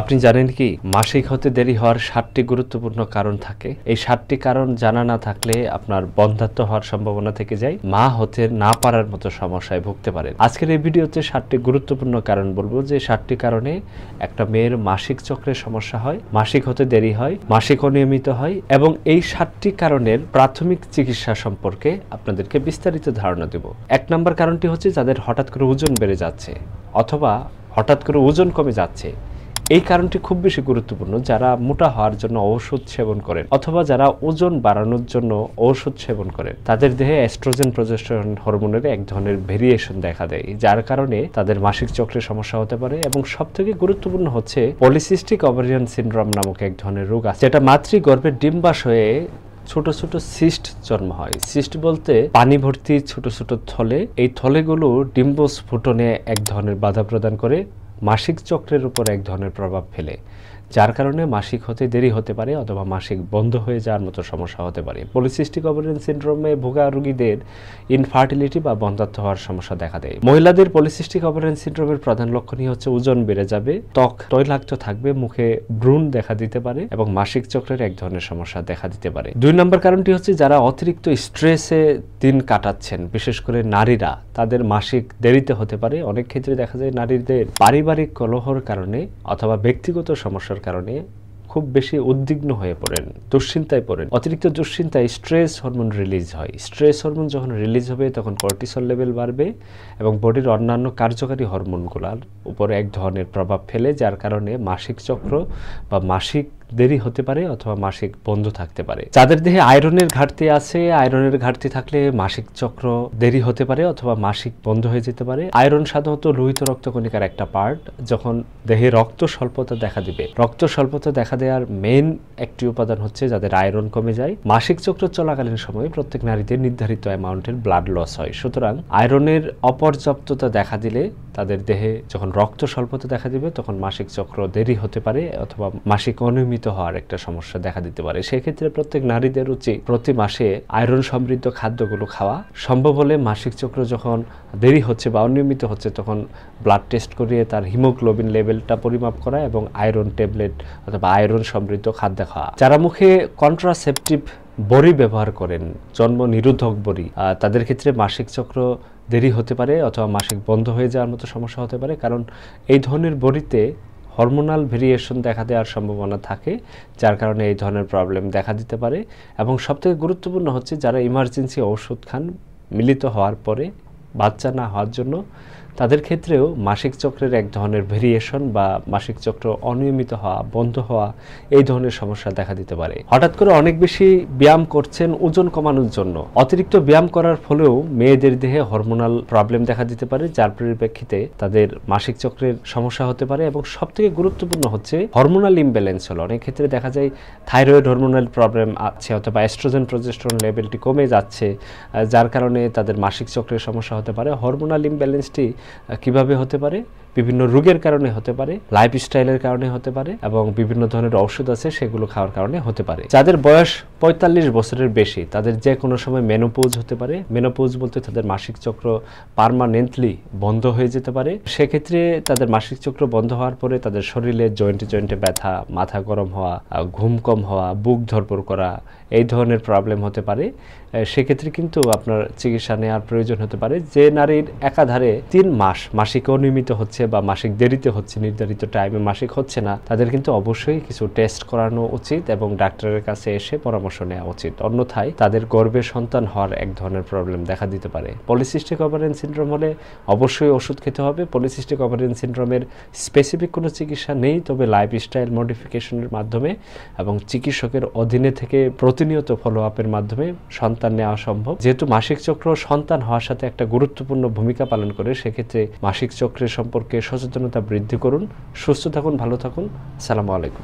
আপনি জানেন কি মাসিক হতে দেরি হওয়ার সাতটি গুরুত্বপূর্ণ কারণ থাকে এই সাতটি কারণ জানা না থাকলে আপনার বন্ধাত্ম হওয়ার সম্ভাবনা থেকে যায় মা হতে না পারার মতো সমস্যায় ভুগতে পারেন আজকের এই ভিডিওতে সাতটি গুরুত্বপূর্ণ কারণ বলবো যে সাতটি কারণে একটা মেয়ের মাসিক চক্রের সমস্যা হয় মাসিক হতে দেরি হয় মাসিক অনিয়মিত হয় এবং এই সাতটি কারণের প্রাথমিক চিকিৎসা সম্পর্কে আপনাদেরকে বিস্তারিত ধারণা দেব এক নম্বর কারণটি হচ্ছে যাদের হঠাৎ করে ওজন বেড়ে যাচ্ছে অথবা হঠাৎ করে ওজন কমে যাচ্ছে এই কারণটি খুব বেশি গুরুত্বপূর্ণ যারা মোটা হওয়ার জন্য ঔষধ সেবন করেন অথবা যারা ওজন বাড়ানোর জন্য ঔষধ সেবন করেন তাদের দেহে অ্যাস্ট্রোজেন প্রজেস্টন হরমোনের এক ধরনের ভেরিয়েশন দেখা দেয় যার কারণে তাদের মাসিক চক্রের সমস্যা হতে পারে এবং সব থেকে গুরুত্বপূর্ণ হচ্ছে পলিসিস্টিক অভারিয়ান সিন্ড্রোম নামক এক ধরনের রোগ আছে যেটা মাতৃগর্ভে হয়ে ছোট ছোট সিস্ট জন্ম হয় সিস্ট বলতে পানি ভর্তি ছোট ছোট থলে এই থলেগুলো ফুটনে এক ধরনের বাধা প্রদান করে মাসিক চক্রের উপর এক ধরনের প্রভাব ফেলে যার কারণে মাসিক হতে দেরি হতে পারে অথবা মাসিক বন্ধ হয়ে যাওয়ার মতো সমস্যা হতে পারে পলিসিস্টিক অভারেন্স সিন্ড্রোমে ভোগা রোগীদের ইনফার্টিলিটি বা বন্ধাত্ম হওয়ার সমস্যা দেখা দেয় মহিলাদের পলিসিস্টিক ওভারিয়ান সিন্ড্রোমের প্রধান লক্ষণই হচ্ছে ওজন বেড়ে যাবে ত্বক তৈলাক্ত থাকবে মুখে ভ্রূণ দেখা দিতে পারে এবং মাসিক চক্রের এক ধরনের সমস্যা দেখা দিতে পারে দুই নম্বর কারণটি হচ্ছে যারা অতিরিক্ত স্ট্রেসে দিন কাটাচ্ছেন বিশেষ করে নারীরা তাদের মাসিক দেরিতে হতে পারে অনেক ক্ষেত্রে দেখা যায় নারীদের পারিবারিক কলহর কারণে অথবা ব্যক্তিগত সমস্যা সমস্যার কারণে খুব বেশি উদ্বিগ্ন হয়ে পড়েন দুশ্চিন্তায় পড়েন অতিরিক্ত দুশ্চিন্তায় স্ট্রেস হরমোন রিলিজ হয় স্ট্রেস হরমোন যখন রিলিজ হবে তখন কর্টিসল লেভেল বাড়বে এবং বডির অন্যান্য কার্যকারী হরমোনগুলার উপরে এক ধরনের প্রভাব ফেলে যার কারণে মাসিক চক্র বা মাসিক দেরি হতে পারে অথবা মাসিক বন্ধ থাকতে পারে যাদের দেহে আয়রনের ঘাটতি আছে আয়রনের ঘাটতি থাকলে মাসিক চক্র দেরি হতে পারে অথবা মাসিক বন্ধ হয়ে যেতে পারে আয়রন সাধারণত লোহিত রক্তকণিকার একটা পার্ট যখন দেহে রক্ত স্বল্পতা দেখা দিবে রক্ত স্বল্পতা দেখা দেওয়ার মেন একটি উপাদান হচ্ছে যাদের আয়রন কমে যায় মাসিক চক্র চলাকালীন সময়ে প্রত্যেক নারীদের নির্ধারিত অ্যামাউন্টের ব্লাড লস হয় সুতরাং আয়রনের অপর্যাপ্ততা দেখা দিলে তাদের দেহে যখন রক্ত স্বল্পতা দেখা দিবে তখন মাসিক চক্র দেরি হতে পারে অথবা মাসিক অনিয়মিত প্রভাবিত হওয়ার একটা সমস্যা দেখা দিতে পারে সেক্ষেত্রে প্রত্যেক নারীদের উচিত প্রতি মাসে আয়রন সমৃদ্ধ খাদ্যগুলো খাওয়া সম্ভব হলে মাসিক চক্র যখন দেরি হচ্ছে বা অনিয়মিত হচ্ছে তখন ব্লাড টেস্ট করিয়ে তার হিমোগ্লোবিন লেভেলটা পরিমাপ করা এবং আয়রন ট্যাবলেট অথবা আয়রন সমৃদ্ধ খাদ্য খাওয়া যারা মুখে কন্ট্রাসেপটিভ বড়ি ব্যবহার করেন জন্ম নিরোধক বড়ি তাদের ক্ষেত্রে মাসিক চক্র দেরি হতে পারে অথবা মাসিক বন্ধ হয়ে যাওয়ার মতো সমস্যা হতে পারে কারণ এই ধরনের বড়িতে হরমোনাল ভেরিয়েশন দেখা দেওয়ার সম্ভাবনা থাকে যার কারণে এই ধরনের প্রবলেম দেখা দিতে পারে এবং সবথেকে গুরুত্বপূর্ণ হচ্ছে যারা ইমার্জেন্সি ওষুধ খান মিলিত হওয়ার পরে বাচ্চা না হওয়ার জন্য তাদের ক্ষেত্রেও মাসিক চক্রের এক ধরনের ভেরিয়েশন বা মাসিক চক্র অনিয়মিত হওয়া বন্ধ হওয়া এই ধরনের সমস্যা দেখা দিতে পারে হঠাৎ করে অনেক বেশি ব্যায়াম করছেন ওজন কমানোর জন্য অতিরিক্ত ব্যায়াম করার ফলেও মেয়েদের দেহে হরমোনাল প্রবলেম দেখা দিতে পারে যার পরিপ্রেক্ষিতে তাদের মাসিক চক্রের সমস্যা হতে পারে এবং সব থেকে গুরুত্বপূর্ণ হচ্ছে হরমোনাল ইমব্যালেন্স হলো অনেক ক্ষেত্রে দেখা যায় থাইরয়েড হরমোনাল প্রবলেম আছে অথবা অ্যাস্ট্রোজেন প্রজেস্ট্রন লেভেলটি কমে যাচ্ছে যার কারণে তাদের মাসিক চক্রের সমস্যা হতে পারে হরমোনাল ইমব্যালেন্সটি কিভাবে হতে পারে বিভিন্ন রোগের কারণে হতে পারে লাইফস্টাইলের কারণে হতে পারে এবং বিভিন্ন ধরনের ঔষধ আছে সেগুলো খাওয়ার কারণে হতে পারে যাদের বয়স পঁয়তাল্লিশ বছরের বেশি তাদের যে কোনো সময় মেনোপোজ হতে পারে মেনোপোজ বলতে তাদের মাসিক চক্র পারমানেন্টলি বন্ধ হয়ে যেতে পারে সেক্ষেত্রে তাদের মাসিক চক্র বন্ধ হওয়ার পরে তাদের শরীরে জয়েন্টে জয়েন্টে ব্যথা মাথা গরম হওয়া ঘুম কম হওয়া বুক ধরপর করা এই ধরনের প্রবলেম হতে পারে সেক্ষেত্রে কিন্তু আপনার চিকিৎসা নেওয়ার প্রয়োজন হতে পারে যে নারীর একাধারে তিন মাস মাসিক অনিয়মিত হচ্ছে বা মাসিক দেরিতে হচ্ছে নির্ধারিত টাইমে মাসিক হচ্ছে না তাদের কিন্তু অবশ্যই কিছু টেস্ট করানো উচিত এবং ডাক্তারের কাছে এসে পরামর্শ নেওয়া উচিত অন্যথায় তাদের গর্বে সন্তান হওয়ার এক ধরনের প্রবলেম দেখা দিতে পারে পলিসিস্টিক ওভারেন সিন্ড্রোম হলে অবশ্যই ওষুধ খেতে হবে পলিসিস্টিক ওভারেন সিন্ড্রোমের স্পেসিফিক কোনো চিকিৎসা নেই তবে লাইফস্টাইল মডিফিকেশনের মাধ্যমে এবং চিকিৎসকের অধীনে থেকে প্রতিনিয়ত ফলো আপের মাধ্যমে সন্তান নেওয়া সম্ভব যেহেতু মাসিক চক্র সন্তান হওয়ার সাথে একটা গুরুত্বপূর্ণ ভূমিকা পালন করে সেক্ষেত্রে মাসিক চক্রের সম্পর্কে সচেতনতা বৃদ্ধি করুন সুস্থ থাকুন ভালো থাকুন সালামু আলাইকুম